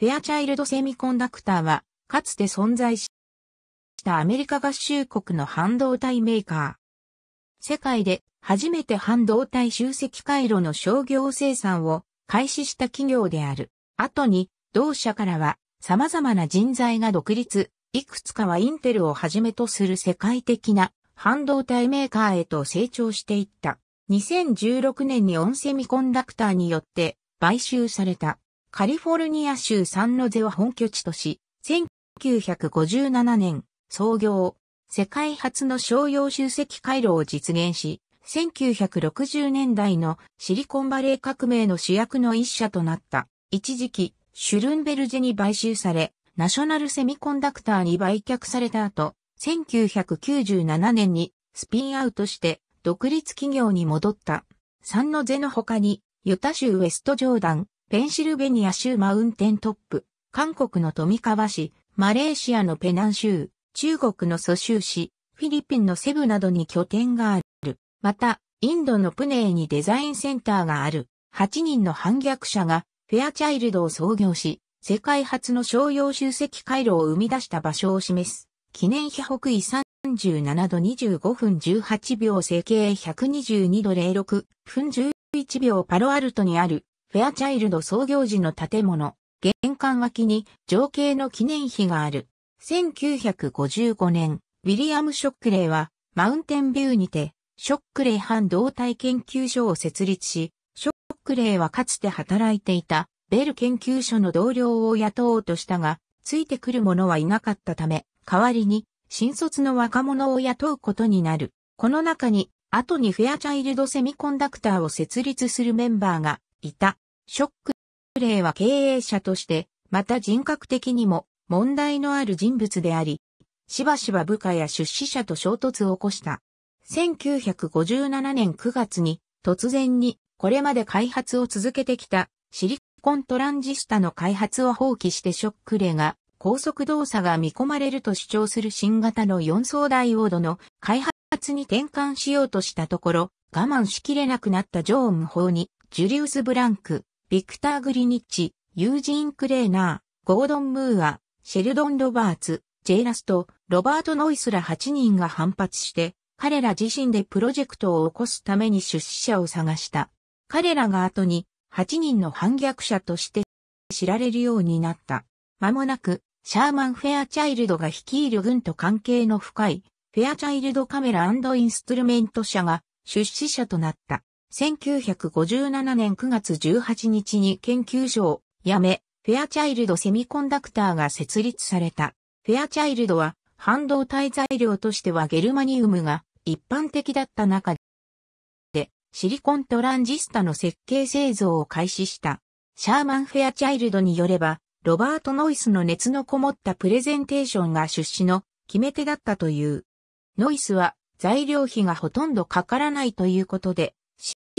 フェアチャイルドセミコンダクターは、かつて存在したアメリカ合衆国の半導体メーカー。世界で初めて半導体集積回路の商業生産を開始した企業である。後に、同社からは様々な人材が独立、いくつかはインテルをはじめとする世界的な半導体メーカーへと成長していった。2016年にオンセミコンダクターによって買収された。カリフォルニア州サンノゼは本拠地とし、1957年創業、世界初の商用集積回路を実現し、1960年代のシリコンバレー革命の主役の一社となった。一時期、シュルンベルジェに買収され、ナショナルセミコンダクターに売却された後、1997年にスピンアウトして独立企業に戻った。サンノゼの他に、ユタ州ウェストジョーダン、ペンシルベニア州マウンテントップ、韓国の富川市、マレーシアのペナン州、中国の蘇州市、フィリピンのセブなどに拠点がある。また、インドのプネーにデザインセンターがある。8人の反逆者がフェアチャイルドを創業し、世界初の商用集積回路を生み出した場所を示す。記念碑北緯37度25分18秒整形122度06分11秒パロアルトにあるフェアチャイルド創業時の建物、玄関脇に情景の記念碑がある。1955年、ウィリアム・ショックレイは、マウンテンビューにて、ショックレイ半導体研究所を設立し、ショックレイはかつて働いていた、ベル研究所の同僚を雇おうとしたが、ついてくる者はいなかったため、代わりに、新卒の若者を雇うことになる。この中に、後にフェアチャイルドセミコンダクターを設立するメンバーがいた。ショック例は経営者として、また人格的にも問題のある人物であり、しばしば部下や出資者と衝突を起こした。1957年9月に突然にこれまで開発を続けてきたシリコントランジスタの開発を放棄してショックレが高速動作が見込まれると主張する新型の4層ダイオードの開発に転換しようとしたところ我慢しきれなくなったジョーン法にジュリウス・ブランク、ビクター・グリニッチ、ユージーン・クレーナー、ゴードン・ムーア、シェルドン・ロバーツ、ジェイラスト、ロバート・ノイスら8人が反発して、彼ら自身でプロジェクトを起こすために出資者を探した。彼らが後に8人の反逆者として知られるようになった。間もなく、シャーマン・フェアチャイルドが率いる軍と関係の深い、フェアチャイルドカメラインストゥルメント社が出資者となった。1957年9月18日に研究所を辞め、フェアチャイルドセミコンダクターが設立された。フェアチャイルドは半導体材料としてはゲルマニウムが一般的だった中で、シリコントランジスタの設計製造を開始した。シャーマン・フェアチャイルドによれば、ロバート・ノイスの熱のこもったプレゼンテーションが出資の決め手だったという。ノイスは材料費がほとんどかからないということで、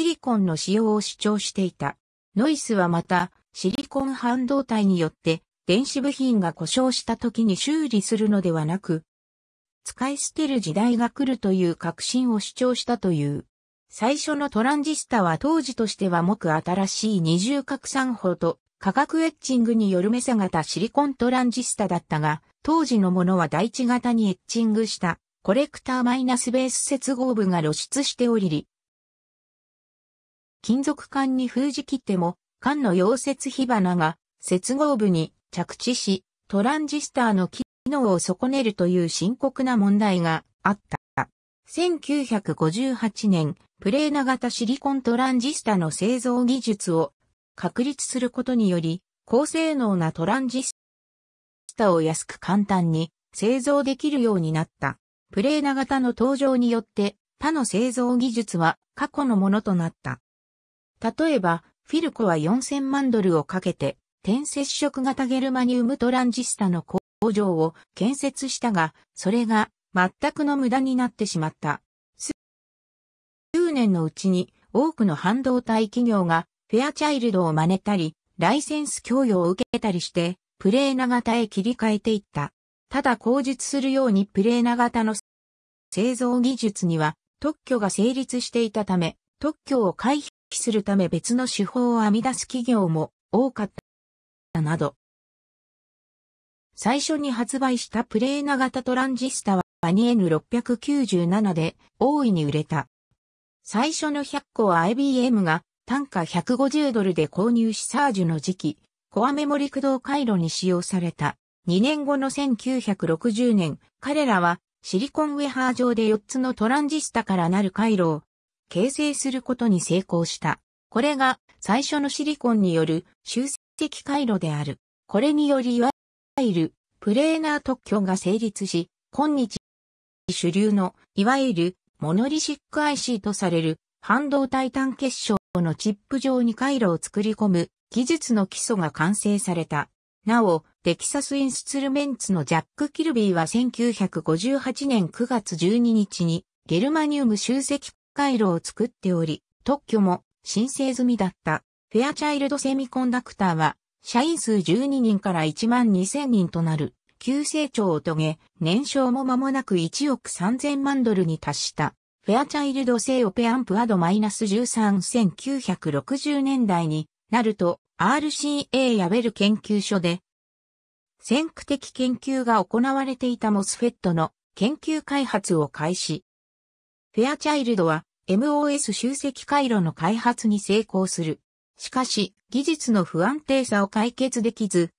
シリコンの使用を主張していた。ノイスはまた、シリコン半導体によって電子部品が故障した時に修理するのではなく、使い捨てる時代が来るという確信を主張したという。最初のトランジスタは当時としては木新しい二重拡散法と化学エッチングによるメサ型シリコントランジスタだったが、当時のものは第一型にエッチングしたコレクターマイナスベース接合部が露出しており、金属管に封じ切っても、管の溶接火花が接合部に着地し、トランジスターの機能を損ねるという深刻な問題があった。1958年、プレーナ型シリコントランジスタの製造技術を確立することにより、高性能なトランジスタを安く簡単に製造できるようになった。プレーナ型の登場によって他の製造技術は過去のものとなった。例えば、フィルコは4000万ドルをかけて、転接触型ゲルマニウムトランジスタの工場を建設したが、それが全くの無駄になってしまった。数年のうちに多くの半導体企業がフェアチャイルドを真似たり、ライセンス供与を受けたりして、プレーナ型へ切り替えていった。ただ口述するようにプレーナ型の製造技術には特許が成立していたため、特許を回避揮するため別の手法を編み出す企業も多かったなど。最初に発売したプレーナ型トランジスタは 2N697 で大いに売れた。最初の100個は IBM が単価150ドルで購入しサージュの時期、コアメモリ駆動回路に使用された。2年後の1960年、彼らはシリコンウェハー上で4つのトランジスタからなる回路を形成することに成功した。これが最初のシリコンによる集積回路である。これによりいわゆるプレーナー特許が成立し、今日主流のいわゆるモノリシック IC とされる半導体単結晶のチップ上に回路を作り込む技術の基礎が完成された。なお、テキサスインストゥルメンツのジャック・キルビーは1958年9月12日にゲルマニウム集積回路を作っており、特許も申請済みだった。フェアチャイルドセミコンダクターは、社員数12人から1万2000人となる、急成長を遂げ、年商も間もなく1億3000万ドルに達した。フェアチャイルド製オペアンプアドマイナス13,960年代になると RCA やベル研究所で先駆的研究が行われていたモスフェットの研究開発を開始。フェアチャイルドは MOS 集積回路の開発に成功する。しかし、技術の不安定さを解決できず、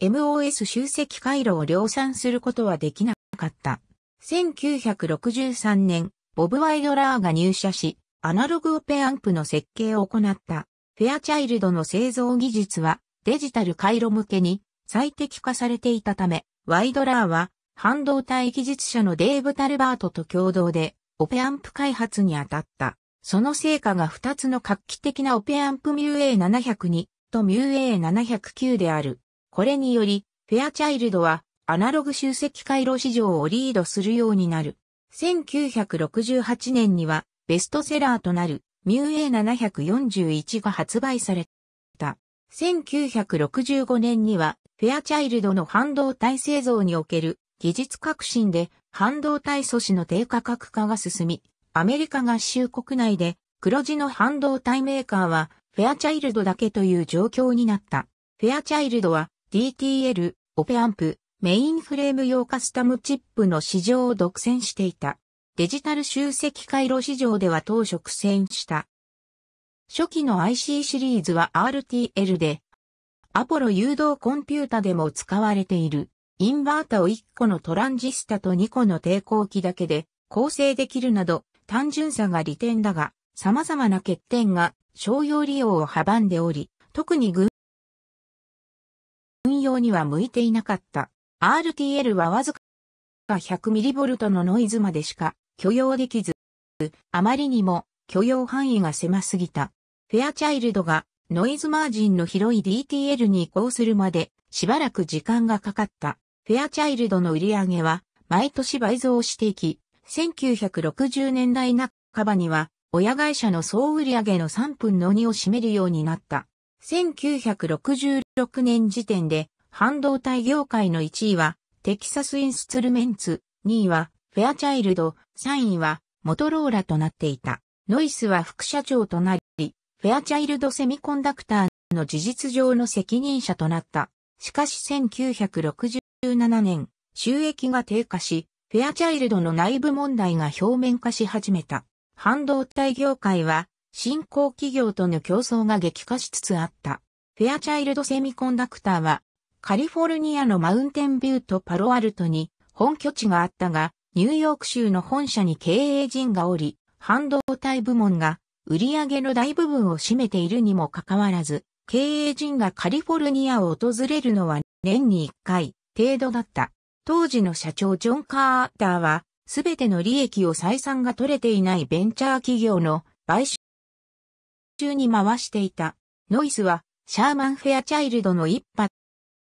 MOS 集積回路を量産することはできなかった。1963年、ボブ・ワイドラーが入社し、アナログオペアンプの設計を行った。フェアチャイルドの製造技術はデジタル回路向けに最適化されていたため、ワイドラーは半導体技術者のデーブ・タルバートと共同でオペアンプ開発に当たった。その成果が2つの画期的なオペアンプミュー A702 とミュー A709 である。これにより、フェアチャイルドはアナログ集積回路市場をリードするようになる。1968年にはベストセラーとなるミュー A741 が発売された。1965年にはフェアチャイルドの半導体製造における技術革新で半導体素子の低価格化が進み、アメリカ合衆国内で黒字の半導体メーカーはフェアチャイルドだけという状況になった。フェアチャイルドは DTL、オペアンプ、メインフレーム用カスタムチップの市場を独占していた。デジタル集積回路市場では当初苦戦した。初期の IC シリーズは RTL で、アポロ誘導コンピュータでも使われている。インバータを1個のトランジスタと2個の抵抗器だけで構成できるなど単純さが利点だが様々な欠点が商用利用を阻んでおり、特に軍用には向いていなかった。RTL はわずか 100mV のノイズまでしか許容できず、あまりにも許容範囲が狭すぎた。フェアチャイルドがノイズマージンの広い DTL に移行するまでしばらく時間がかかった。フェアチャイルドの売り上げは毎年倍増していき、1960年代半ばには親会社の総売上げの3分の2を占めるようになった。1966年時点で半導体業界の1位はテキサスインストゥルメンツ、2位はフェアチャイルド、3位はモトローラとなっていた。ノイスは副社長となり、フェアチャイルドセミコンダクターの事実上の責任者となった。しかし1960 2017年、収益が低下し、フェアチャイルドの内部問題が表面化し始めた。半導体業界は、新興企業との競争が激化しつつあった。フェアチャイルドセミコンダクターは、カリフォルニアのマウンテンビューとパロアルトに本拠地があったが、ニューヨーク州の本社に経営陣がおり、半導体部門が売上の大部分を占めているにもかかわらず、経営陣がカリフォルニアを訪れるのは年に1回、程度だった。当時の社長ジョン・カーターは、すべての利益を採算が取れていないベンチャー企業の買収に回していた。ノイスは、シャーマン・フェアチャイルドの一派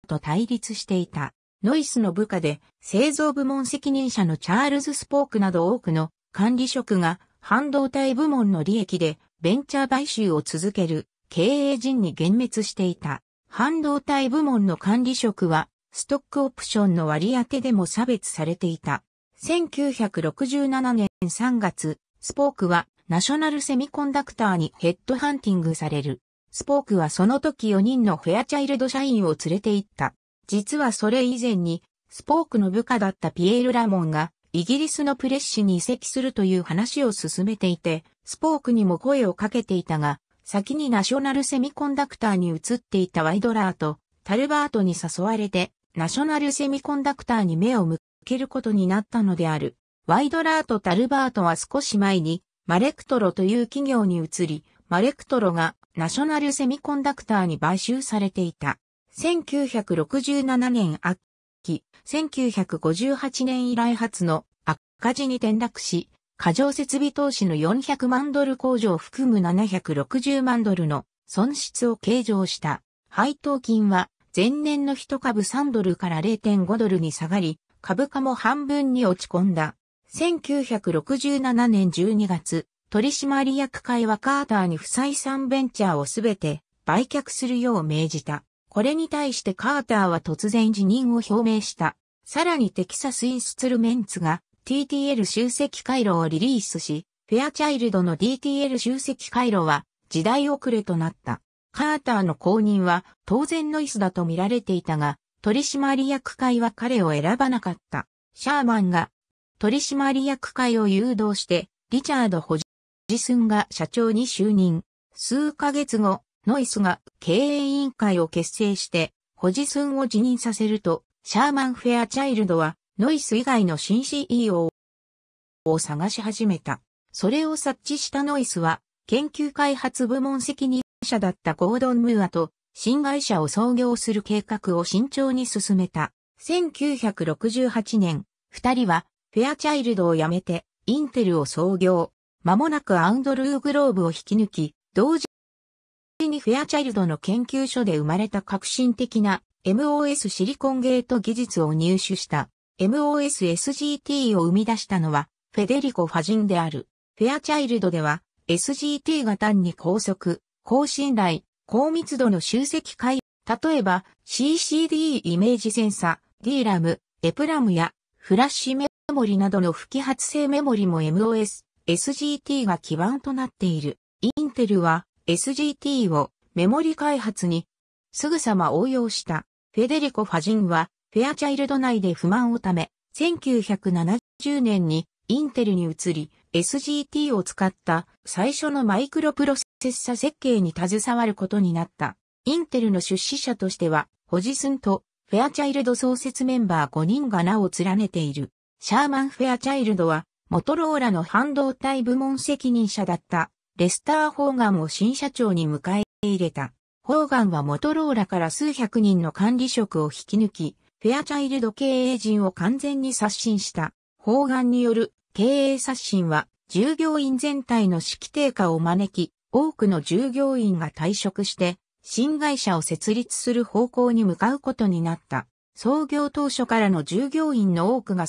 と対立していた。ノイスの部下で、製造部門責任者のチャールズ・スポークなど多くの管理職が、半導体部門の利益で、ベンチャー買収を続ける経営陣に幻滅していた。半導体部門の管理職はストックオプションの割り当てでも差別されていた。1967年3月、スポークはナショナルセミコンダクターにヘッドハンティングされる。スポークはその時4人のフェアチャイルド社員を連れて行った。実はそれ以前に、スポークの部下だったピエール・ラモンが、イギリスのプレッシに移籍するという話を進めていて、スポークにも声をかけていたが、先にナショナルセミコンダクターに移っていたワイドラーと、タルバートに誘われて、ナショナルセミコンダクターに目を向けることになったのである。ワイドラーとタルバートは少し前に、マレクトロという企業に移り、マレクトロがナショナルセミコンダクターに買収されていた。1967年秋、1958年以来初の赤字に転落し、過剰設備投資の400万ドル工場を含む760万ドルの損失を計上した。配当金は前年の1株3ドルから0.5ドルに下がり、株価も半分に落ち込んだ。1967年12月、取締役会はカーターに不採算ベンチャーをすべて売却するよう命じた。これに対してカーターは突然辞任を表明した。さらにテキサスインスツルメンツが TTL 集積回路をリリースし、フェアチャイルドの DTL 集積回路は時代遅れとなった。カーターの後任は当然ノイスだと見られていたが、取締役会は彼を選ばなかった。シャーマンが取締役会を誘導して、リチャード・ホジスンが社長に就任。数ヶ月後、ノイスが経営委員会を結成して、ホジスンを辞任させると、シャーマン・フェアチャイルドは、ノイス以外の新 CEO を探し始めた。それを察知したノイスは、研究開発部門責任者だったゴードン・ムーアと新会社を創業する計画を慎重に進めた。1968年、二人はフェアチャイルドを辞めてインテルを創業。間もなくアンドルー・グローブを引き抜き、同時にフェアチャイルドの研究所で生まれた革新的な MOS シリコンゲート技術を入手した MOSSGT を生み出したのはフェデリコ・ファジンである。フェアチャイルドでは SGT が単に高速、高信頼、高密度の集積回、例えば CCD イメージセンサ、DRAM、エプラムやフラッシュメモリなどの不揮発性メモリも MOS、SGT が基盤となっている。インテルは SGT をメモリ開発にすぐさま応用した。フェデリコ・ファジンはフェアチャイルド内で不満をため、1970年にインテルに移り、SGT を使った最初のマイクロプロセッサ設計に携わることになった。インテルの出資者としては、ホジスンとフェアチャイルド創設メンバー5人が名を連ねている。シャーマン・フェアチャイルドは、モトローラの半導体部門責任者だったレスター・ホーガンを新社長に迎え入れた。ホーガンはモトローラから数百人の管理職を引き抜き、フェアチャイルド経営陣を完全に刷新した。ホーガンによる経営刷新は従業員全体の指揮低下を招き、多くの従業員が退職して、新会社を設立する方向に向かうことになった。創業当初からの従業員の多くが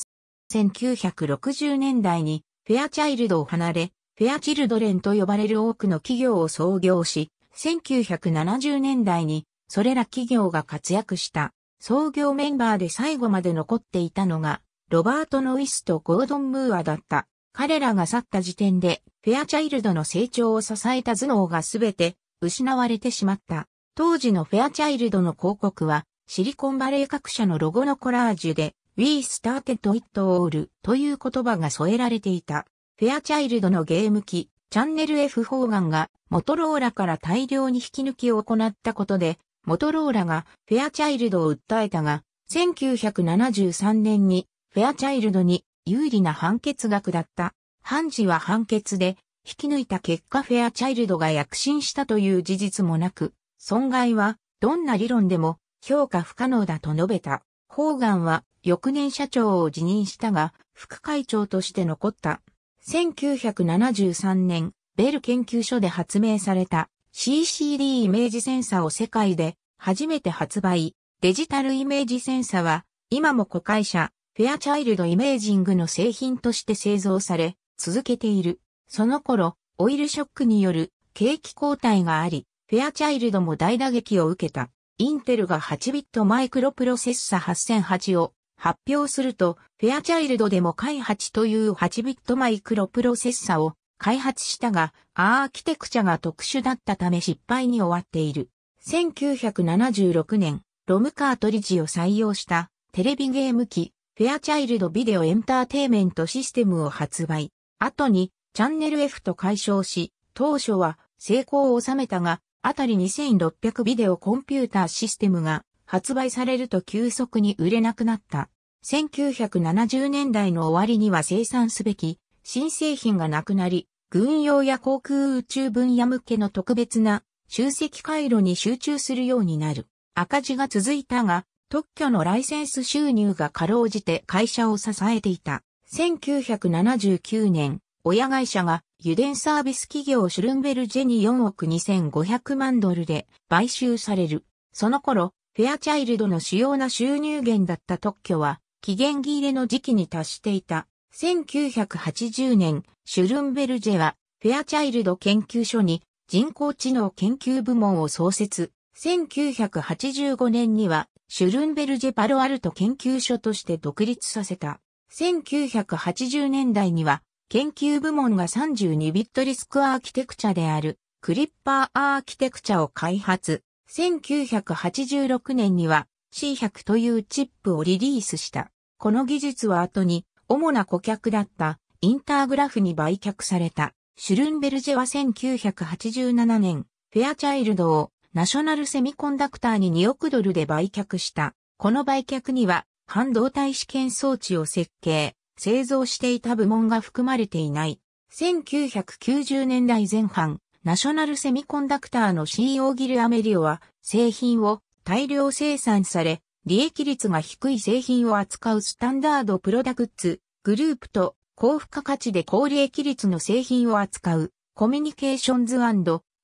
1960年代にフェアチャイルドを離れ、フェアチルドレンと呼ばれる多くの企業を創業し、1970年代にそれら企業が活躍した。創業メンバーで最後まで残っていたのがロバート・ノイスとゴードン・ムーアだった。彼らが去った時点で、フェアチャイルドの成長を支えた頭脳がすべて失われてしまった。当時のフェアチャイルドの広告は、シリコンバレー各社のロゴのコラージュで、We started it all という言葉が添えられていた。フェアチャイルドのゲーム機、チャンネル F ガンがモトローラから大量に引き抜きを行ったことで、モトローラがフェアチャイルドを訴えたが、1973年にフェアチャイルドに有利な判決額だった。判事は判決で引き抜いた結果フェアチャイルドが躍進したという事実もなく、損害はどんな理論でも評価不可能だと述べた。ホーガンは翌年社長を辞任したが、副会長として残った。1973年、ベル研究所で発明された CCD イメージセンサを世界で初めて発売。デジタルイメージセンサは今も子会社フェアチャイルドイメージングの製品として製造され、続けている。その頃、オイルショックによる景気交代があり、フェアチャイルドも大打撃を受けた。インテルが8ビットマイクロプロセッサ8008を発表すると、フェアチャイルドでも開発という8ビットマイクロプロセッサを開発したが、アーキテクチャが特殊だったため失敗に終わっている。1976年、ロムカートリッジを採用したテレビゲーム機フェアチャイルドビデオエンターテイメントシステムを発売。後に、チャンネル F と解消し、当初は成功を収めたが、あたり2600ビデオコンピューターシステムが発売されると急速に売れなくなった。1970年代の終わりには生産すべき新製品がなくなり、軍用や航空宇宙分野向けの特別な集積回路に集中するようになる。赤字が続いたが、特許のライセンス収入がかろうじて会社を支えていた。1979年、親会社が油田サービス企業シュルンベルジェに4億2500万ドルで買収される。その頃、フェアチャイルドの主要な収入源だった特許は、期限切れの時期に達していた。1980年、シュルンベルジェは、フェアチャイルド研究所に人工知能研究部門を創設。1985年にはシュルンベルジェ・パロアルト研究所として独立させた。1980年代には、研究部門が32ビットリスクアーキテクチャである、クリッパーアーキテクチャを開発。1986年には C100 というチップをリリースした。この技術は後に主な顧客だったインターグラフに売却された。シュルンベルジェは1987年、フェアチャイルドをナショナルセミコンダクターに2億ドルで売却した。この売却には、半導体試験装置を設計、製造していた部門が含まれていない。1990年代前半、ナショナルセミコンダクターの CEO ギル・アメリオは製品を大量生産され、利益率が低い製品を扱うスタンダードプロダクツグループと高付加価値で高利益率の製品を扱うコミュニケーションズ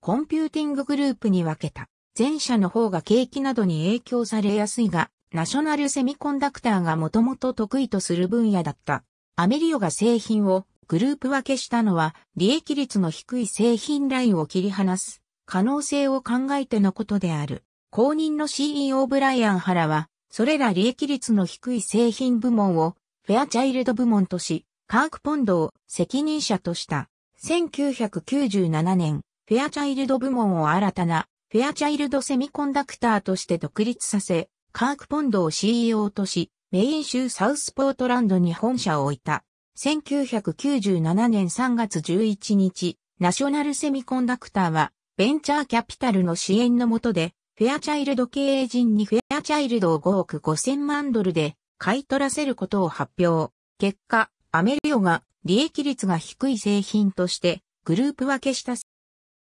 コンピューティンググループに分けた。前者の方が景気などに影響されやすいが、ナショナルセミコンダクターがもともと得意とする分野だった。アメリオが製品をグループ分けしたのは、利益率の低い製品ラインを切り離す可能性を考えてのことである。公認の CEO ブライアン・ハラは、それら利益率の低い製品部門をフェアチャイルド部門とし、カークポンドを責任者とした。1997年、フェアチャイルド部門を新たな、フェアチャイルドセミコンダクターとして独立させ、カークポンドを CEO とし、メイン州サウスポートランドに本社を置いた。1997年3月11日、ナショナルセミコンダクターは、ベンチャーキャピタルの支援のもとで、フェアチャイルド経営陣にフェアチャイルドを5億5000万ドルで買い取らせることを発表。結果、アメリオが利益率が低い製品としてグループ分けした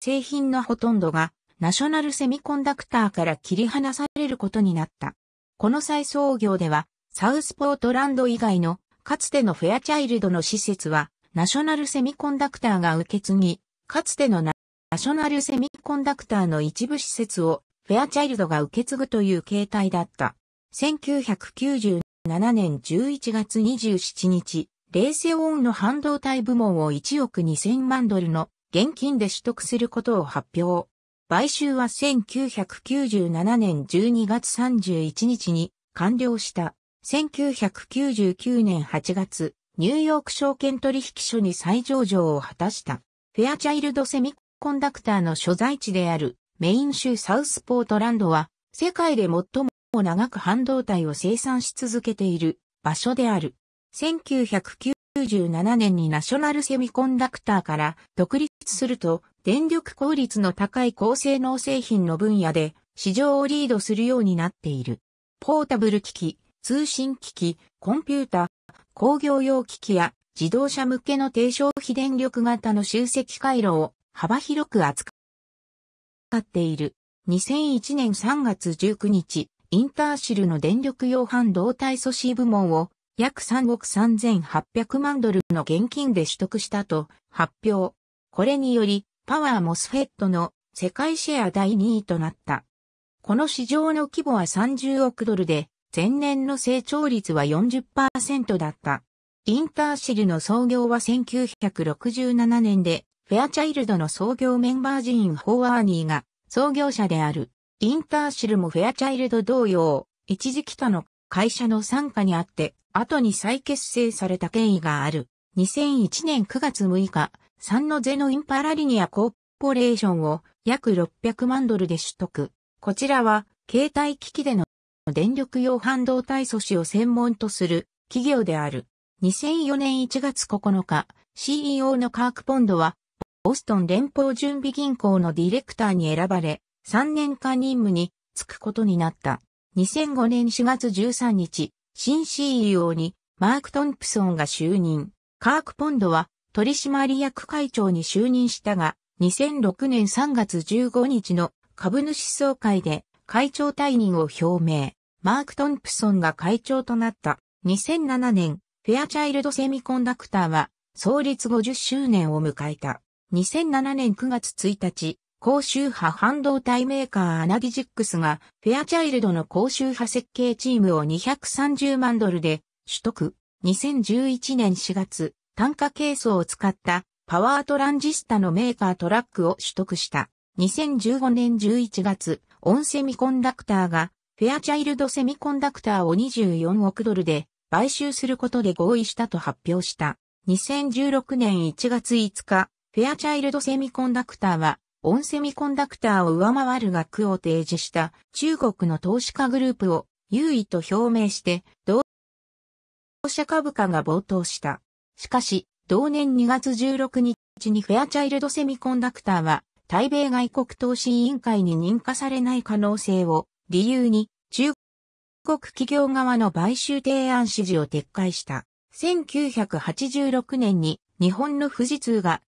製品のほとんどがナショナルセミコンダクターから切り離されることになった。この再創業では、サウスポートランド以外のかつてのフェアチャイルドの施設は、ナショナルセミコンダクターが受け継ぎ、かつてのナショナルセミコンダクターの一部施設をフェアチャイルドが受け継ぐという形態だった。1997年11月27日、冷製オンの半導体部門を1億2000万ドルの現金で取得することを発表。買収は1997年12月31日に完了した。1999年8月、ニューヨーク証券取引所に再上場を果たした。フェアチャイルドセミコンダクターの所在地であるメイン州サウスポートランドは世界で最も長く半導体を生産し続けている場所である。1990 1997年にナショナルセミコンダクターから独立すると、電力効率の高い高性能製品の分野で市場をリードするようになっている。ポータブル機器、通信機器、コンピュータ、工業用機器や自動車向けの低消費電力型の集積回路を幅広く扱っている。2001年3月19日、インターシルの電力用半導体素子部門を約3億3800万ドルの現金で取得したと発表。これにより、パワーモスフェットの世界シェア第2位となった。この市場の規模は30億ドルで、前年の成長率は40%だった。インターシルの創業は1967年で、フェアチャイルドの創業メンバージーン・ホーアーニーが創業者である。インターシルもフェアチャイルド同様、一時期との会社の参加にあって、後に再結成された経緯がある。2001年9月6日、三のノゼノインパラリニアコーポレーションを約600万ドルで取得。こちらは、携帯機器での電力用半導体素子を専門とする企業である。2004年1月9日、CEO のカークポンドは、ボストン連邦準備銀行のディレクターに選ばれ、3年間任務に就くことになった。2005年4月13日、新 CEO にマーク・トンプソンが就任。カーク・ポンドは取締役会長に就任したが、2006年3月15日の株主総会で会長退任を表明。マーク・トンプソンが会長となった2007年、フェアチャイルドセミコンダクターは創立50周年を迎えた。2007年9月1日、高周波半導体メーカーアナギジックスがフェアチャイルドの高周波設計チームを230万ドルで取得。2011年4月、単価ケースを使ったパワートランジスタのメーカートラックを取得した。2015年11月、オンセミコンダクターがフェアチャイルドセミコンダクターを24億ドルで買収することで合意したと発表した。2016年1月5日、フェアチャイルドセミコンダクターはオンセミコンダクターを上回る額を提示した中国の投資家グループを優位と表明して、同社株価が暴騰した。しかし、同年2月16日にフェアチャイルドセミコンダクターは、対米外国投資委員会に認可されない可能性を理由に、中国企業側の買収提案指示を撤回した。1986年に日本の富士通が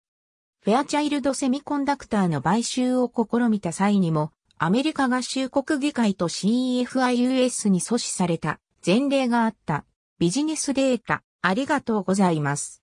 フェアチャイルドセミコンダクターの買収を試みた際にも、アメリカ合衆国議会と CEFIUS に阻止された前例があった。ビジネスデータ、ありがとうございます。